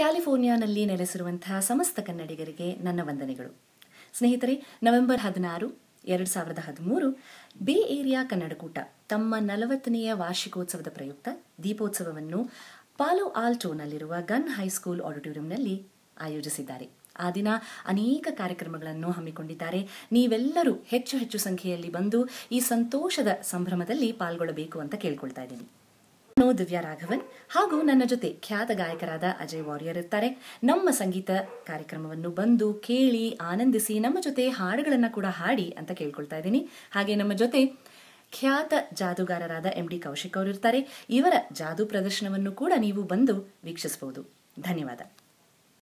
ಕ್ಯಾಲಿಫೋರ್ನಿಯಾನಲ್ಲಿ ನೆಲೆಸಿರುವಂತಹ ಸಮಸ್ತ ಕನ್ನಡಿಗರಿಗೆ ನನ್ನ ವಂದನೆಗಳು ಸ್ನೇಹಿತರೆ ನವೆಂಬರ್ ಹದಿನಾರು ಎರಡು ಸಾವಿರದ ಹದಿಮೂರು ಬೇ ಏರಿಯಾ ಕನ್ನಡಕೂಟ ತಮ್ಮ ನಲವತ್ತನೆಯ ವಾರ್ಷಿಕೋತ್ಸವದ ಪ್ರಯುಕ್ತ ದೀಪೋತ್ಸವವನ್ನು ಪಾಲೋ ಆಲ್ಟೋನಲ್ಲಿರುವ ಗನ್ ಹೈಸ್ಕೂಲ್ ಆಡಿಟೋರಿಯಂನಲ್ಲಿ ಆಯೋಜಿಸಿದ್ದಾರೆ ಆ ದಿನ ಅನೇಕ ಕಾರ್ಯಕ್ರಮಗಳನ್ನು ಹಮ್ಮಿಕೊಂಡಿದ್ದಾರೆ ನೀವೆಲ್ಲರೂ ಹೆಚ್ಚು ಹೆಚ್ಚು ಸಂಖ್ಯೆಯಲ್ಲಿ ಬಂದು ಈ ಸಂತೋಷದ ಸಂಭ್ರಮದಲ್ಲಿ ಪಾಲ್ಗೊಳ್ಳಬೇಕು ಅಂತ ಕೇಳ್ಕೊಳ್ತಾ ಇದ್ದೀನಿ ನಾನು ದಿವ್ಯಾ ರಾಘವನ್ ಹಾಗೂ ನನ್ನ ಜೊತೆ ಖ್ಯಾತ ಗಾಯಕರಾದ ಅಜಯ್ ವಾರಿಯರ್ ಇರ್ತಾರೆ ನಮ್ಮ ಸಂಗೀತ ಕಾರ್ಯಕ್ರಮವನ್ನು ಬಂದು ಕೇಳಿ ಆನಂದಿಸಿ ನಮ್ಮ ಜೊತೆ ಹಾಡುಗಳನ್ನು ಕೂಡ ಹಾಡಿ ಅಂತ ಕೇಳ್ಕೊಳ್ತಾ ಇದ್ದೀನಿ ಹಾಗೆ ನಮ್ಮ ಜೊತೆ ಖ್ಯಾತ ಜಾದುಗಾರರಾದ ಎಂ ಡಿ ಕೌಶಿಕ್ ಅವರು ಇರ್ತಾರೆ ಇವರ ಜಾದೂ ಪ್ರದರ್ಶನವನ್ನು ಕೂಡ ನೀವು ಬಂದು ವೀಕ್ಷಿಸಬಹುದು ಧನ್ಯವಾದ